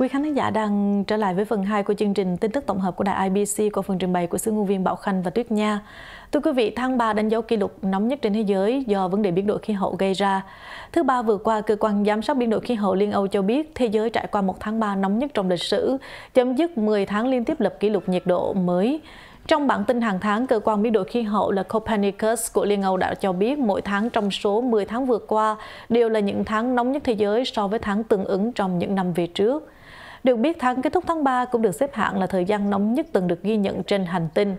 Quý khán thính giả đang trở lại với phần 2 của chương trình tin tức tổng hợp của đài IBC qua phần trình bày của sứ ngôn viên Bảo Khanh và Tuyết Nha. Thưa quý vị, tháng 3 đánh dấu kỷ lục nóng nhất trên thế giới do vấn đề biến đổi khí hậu gây ra. Thứ ba vừa qua, cơ quan giám sát biến đổi khí hậu Liên Âu cho biết thế giới trải qua một tháng 3 nóng nhất trong lịch sử, chấm dứt 10 tháng liên tiếp lập kỷ lục nhiệt độ mới. Trong bản tin hàng tháng, cơ quan biến đổi khí hậu là Copernicus của Liên Âu đã cho biết mỗi tháng trong số 10 tháng vừa qua đều là những tháng nóng nhất thế giới so với tháng tương ứng trong những năm về trước. Được biết tháng kết thúc tháng 3 cũng được xếp hạng là thời gian nóng nhất từng được ghi nhận trên hành tinh.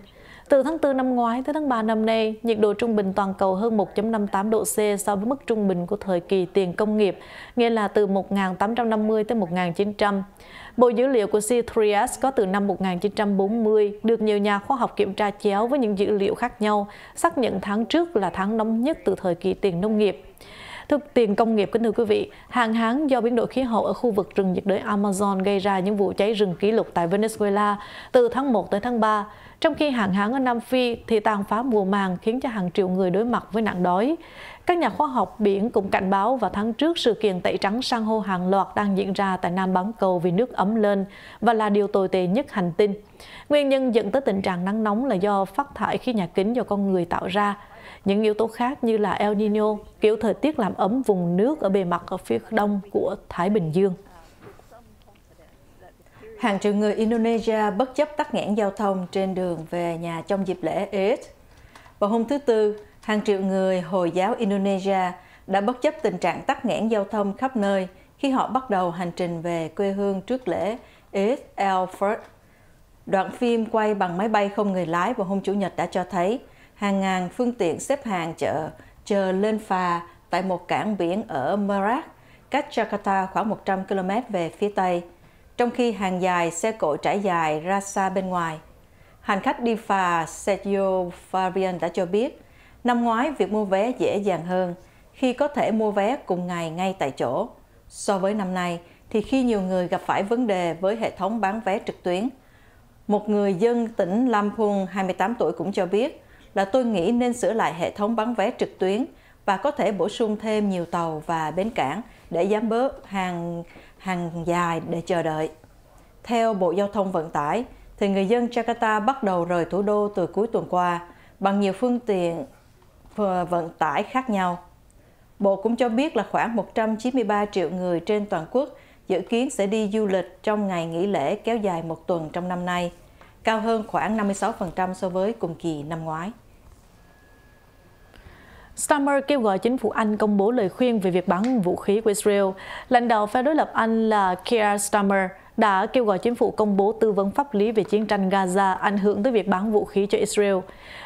Từ tháng 4 năm ngoái tới tháng 3 năm nay, nhiệt độ trung bình toàn cầu hơn 1.58 độ C so với mức trung bình của thời kỳ tiền công nghiệp, nghĩa là từ 1850 tới 1900. Bộ dữ liệu của C3S có từ năm 1940 được nhiều nhà khoa học kiểm tra chéo với những dữ liệu khác nhau, xác nhận tháng trước là tháng nóng nhất từ thời kỳ tiền nông nghiệp. Thực tiền công nghiệp kính thưa quý vị, hàng hán do biến đổi khí hậu ở khu vực rừng nhiệt đới Amazon gây ra những vụ cháy rừng kỷ lục tại Venezuela từ tháng 1 tới tháng 3, trong khi hàng hán ở Nam Phi thì tàn phá mùa màng khiến cho hàng triệu người đối mặt với nạn đói. Các nhà khoa học biển cũng cảnh báo vào tháng trước sự kiện tẩy trắng san hô hàng loạt đang diễn ra tại Nam bán cầu vì nước ấm lên và là điều tồi tệ nhất hành tinh. Nguyên nhân dẫn tới tình trạng nắng nóng là do phát thải khí nhà kính do con người tạo ra. Những yếu tố khác như là El Nino, kiểu thời tiết làm ấm vùng nước ở bề mặt ở phía đông của Thái Bình Dương. Hàng triệu người Indonesia bất chấp tắc nghẽn giao thông trên đường về nhà trong dịp lễ Eid. Vào hôm thứ Tư, hàng triệu người Hồi giáo Indonesia đã bất chấp tình trạng tắc nghẽn giao thông khắp nơi khi họ bắt đầu hành trình về quê hương trước lễ Eid al-Fitr. Đoạn phim quay bằng máy bay không người lái vào hôm Chủ nhật đã cho thấy hàng ngàn phương tiện xếp hàng chợ chờ lên phà tại một cảng biển ở Merak, cách Jakarta khoảng 100 km về phía Tây, trong khi hàng dài xe cộ trải dài ra xa bên ngoài. Hành khách đi phà Sergio Fabian đã cho biết, năm ngoái việc mua vé dễ dàng hơn khi có thể mua vé cùng ngày ngay tại chỗ. So với năm nay, thì khi nhiều người gặp phải vấn đề với hệ thống bán vé trực tuyến. Một người dân tỉnh Lampung 28 tuổi cũng cho biết, là tôi nghĩ nên sửa lại hệ thống bán vé trực tuyến và có thể bổ sung thêm nhiều tàu và bến cảng để giảm bớt hàng hàng dài để chờ đợi. Theo Bộ Giao thông Vận tải, thì người dân Jakarta bắt đầu rời thủ đô từ cuối tuần qua bằng nhiều phương tiện ờ, vận tải khác nhau. Bộ cũng cho biết là khoảng 193 triệu người trên toàn quốc dự kiến sẽ đi du lịch trong ngày nghỉ lễ kéo dài một tuần trong năm nay, cao hơn khoảng 56% so với cùng kỳ năm ngoái. Stammer kêu gọi chính phủ Anh công bố lời khuyên về việc bán vũ khí của Israel. Lãnh đạo phe đối lập Anh là Keir Starmer đã kêu gọi chính phủ công bố tư vấn pháp lý về chiến tranh Gaza ảnh hưởng tới việc bán vũ khí cho Israel.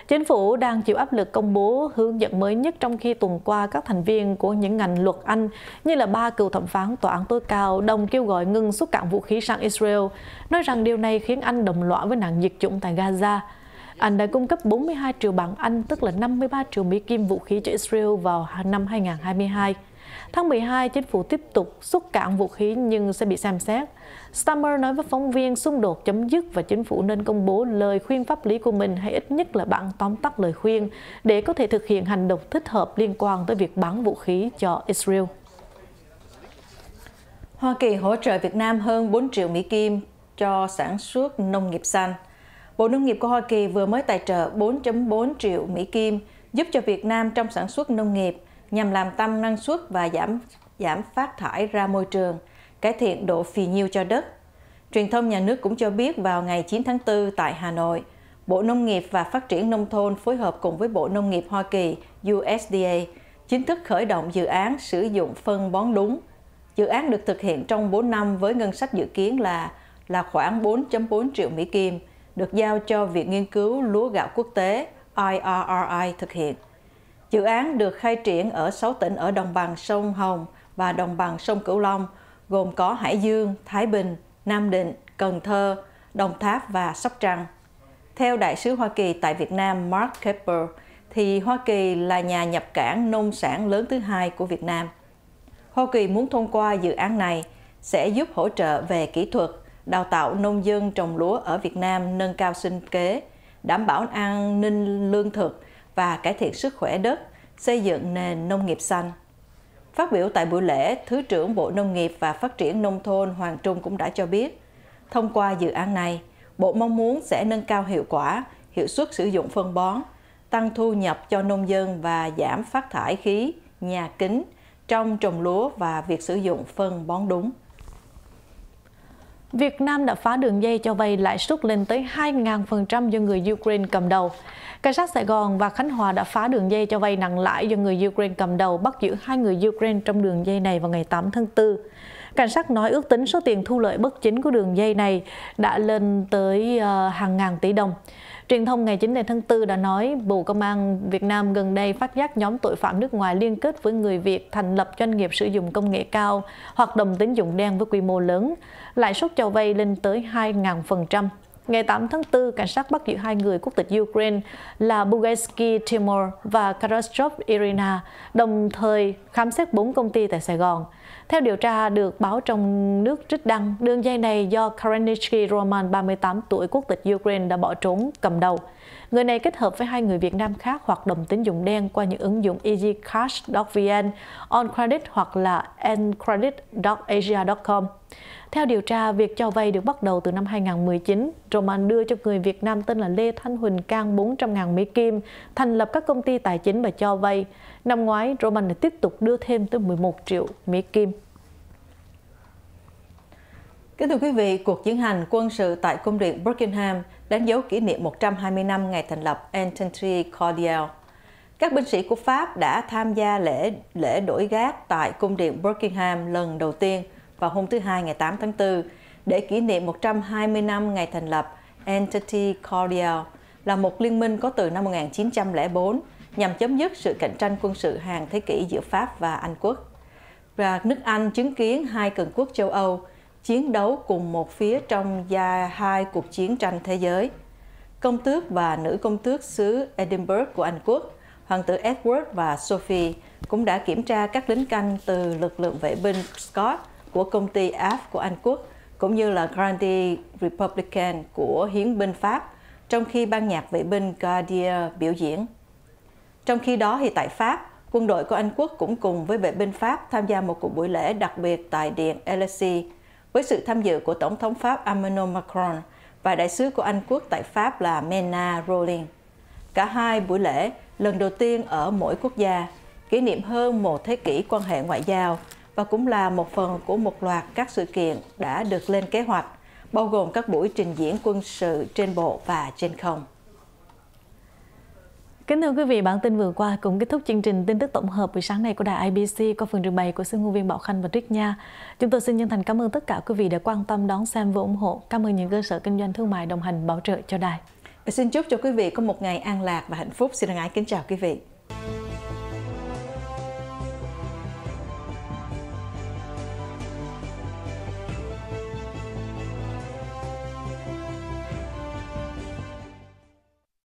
Chính phủ đang chịu áp lực công bố hướng dẫn mới nhất trong khi tuần qua các thành viên của những ngành luật Anh như là ba cựu thẩm phán tòa án tối cao đồng kêu gọi ngừng xuất cảng vũ khí sang Israel, nói rằng điều này khiến Anh đồng lõa với nạn diệt chủng tại Gaza. Anh đã cung cấp 42 triệu bảng Anh, tức là 53 triệu Mỹ Kim vũ khí cho Israel vào năm 2022. Tháng 12, chính phủ tiếp tục xuất cạn vũ khí nhưng sẽ bị xem xét. Stammer nói với phóng viên xung đột chấm dứt và chính phủ nên công bố lời khuyên pháp lý của mình hay ít nhất là bản tóm tắt lời khuyên để có thể thực hiện hành động thích hợp liên quan tới việc bán vũ khí cho Israel. Hoa Kỳ hỗ trợ Việt Nam hơn 4 triệu Mỹ Kim cho sản xuất nông nghiệp xanh. Bộ Nông nghiệp của Hoa Kỳ vừa mới tài trợ 4.4 triệu Mỹ Kim giúp cho Việt Nam trong sản xuất nông nghiệp nhằm làm tăng năng suất và giảm giảm phát thải ra môi trường, cải thiện độ phì nhiêu cho đất. Truyền thông nhà nước cũng cho biết vào ngày 9 tháng 4 tại Hà Nội, Bộ Nông nghiệp và Phát triển Nông thôn phối hợp cùng với Bộ Nông nghiệp Hoa Kỳ USDA chính thức khởi động dự án sử dụng phân bón đúng. Dự án được thực hiện trong 4 năm với ngân sách dự kiến là là khoảng 4.4 triệu Mỹ Kim – được giao cho Viện Nghiên cứu Lúa gạo quốc tế IRRI thực hiện. Dự án được khai triển ở 6 tỉnh ở đồng bằng sông Hồng và đồng bằng sông Cửu Long, gồm có Hải Dương, Thái Bình, Nam Định, Cần Thơ, Đồng Tháp và Sóc Trăng. Theo Đại sứ Hoa Kỳ tại Việt Nam Mark Kepper, thì Hoa Kỳ là nhà nhập cảng nông sản lớn thứ hai của Việt Nam. Hoa Kỳ muốn thông qua dự án này sẽ giúp hỗ trợ về kỹ thuật, đào tạo nông dân trồng lúa ở Việt Nam nâng cao sinh kế, đảm bảo an ninh lương thực và cải thiện sức khỏe đất, xây dựng nền nông nghiệp xanh. Phát biểu tại buổi lễ, Thứ trưởng Bộ Nông nghiệp và Phát triển Nông thôn Hoàng Trung cũng đã cho biết, thông qua dự án này, Bộ mong muốn sẽ nâng cao hiệu quả, hiệu suất sử dụng phân bón, tăng thu nhập cho nông dân và giảm phát thải khí, nhà kính trong trồng lúa và việc sử dụng phân bón đúng. Việt Nam đã phá đường dây cho vay lãi suất lên tới 2.000% do người Ukraine cầm đầu. Cảnh sát Sài Gòn và Khánh Hòa đã phá đường dây cho vay nặng lãi do người Ukraine cầm đầu, bắt giữ hai người Ukraine trong đường dây này vào ngày 8 tháng 4. Cảnh sát nói ước tính số tiền thu lợi bất chính của đường dây này đã lên tới ờ, hàng ngàn tỷ đồng. Truyền thông ngày 9 tháng 4 đã nói Bộ Công an Việt Nam gần đây phát giác nhóm tội phạm nước ngoài liên kết với người Việt thành lập doanh nghiệp sử dụng công nghệ cao, hoạt động tín dụng đen với quy mô lớn, lãi suất cho vay lên tới 2.000%. Ngày 8 tháng 4, cảnh sát bắt giữ hai người quốc tịch Ukraine là Bugesky Timur và Karastov Irina, đồng thời khám xét 4 công ty tại Sài Gòn. Theo điều tra được báo trong nước trích đăng, đường dây này do Karenichki Roman, 38 tuổi quốc tịch Ukraine đã bỏ trốn cầm đầu. Người này kết hợp với hai người Việt Nam khác hoạt động tín dụng đen qua những ứng dụng easycash.vn, oncredit hoặc là encredit.asia.com. Theo điều tra, việc cho vay được bắt đầu từ năm 2019. Roman đưa cho người Việt Nam tên là Lê Thanh Huỳnh Cang 400.000 Mỹ Kim, thành lập các công ty tài chính và cho vay. Năm ngoái, Roman đã tiếp tục đưa thêm tới 11 triệu Mỹ Kim. Kính thưa quý vị, cuộc diễn hành quân sự tại cung điện Buckingham đánh dấu kỷ niệm 120 năm ngày thành lập Entente Cordiale. Các binh sĩ của Pháp đã tham gia lễ lễ đổi gác tại cung điện Buckingham lần đầu tiên vào hôm thứ Hai ngày 8 tháng 4 để kỷ niệm 120 năm ngày thành lập Entente Cordiale là một liên minh có từ năm 1904 nhằm chấm dứt sự cạnh tranh quân sự hàng thế kỷ giữa Pháp và Anh quốc. Và nước Anh chứng kiến hai cường quốc châu Âu – chiến đấu cùng một phía trong gia hai cuộc chiến tranh thế giới. Công tước và nữ công tước xứ Edinburgh của Anh quốc, hoàng tử Edward và Sophie cũng đã kiểm tra các lính canh từ lực lượng vệ binh Scott của công ty AF của Anh quốc cũng như là Grandi Republican của hiến binh Pháp trong khi ban nhạc vệ binh Guardia biểu diễn. Trong khi đó thì tại Pháp, quân đội của Anh quốc cũng cùng với vệ binh Pháp tham gia một cuộc buổi lễ đặc biệt tại điện Elysee với sự tham dự của Tổng thống Pháp Emmanuel Macron và đại sứ của Anh quốc tại Pháp là Mena Rowling. Cả hai buổi lễ lần đầu tiên ở mỗi quốc gia kỷ niệm hơn một thế kỷ quan hệ ngoại giao và cũng là một phần của một loạt các sự kiện đã được lên kế hoạch, bao gồm các buổi trình diễn quân sự trên bộ và trên không. Kính thưa quý vị, bản tin vừa qua cũng kết thúc chương trình tin tức tổng hợp buổi sáng nay của đài IBC qua phần trình bày của sư ngôn viên Bảo Khanh và Tuyết Nha. Chúng tôi xin chân thành cảm ơn tất cả quý vị đã quan tâm đón xem và ủng hộ. Cảm ơn những cơ sở kinh doanh thương mại đồng hành bảo trợ cho đài. Và xin chúc cho quý vị có một ngày an lạc và hạnh phúc. Xin thân ái kính chào quý vị.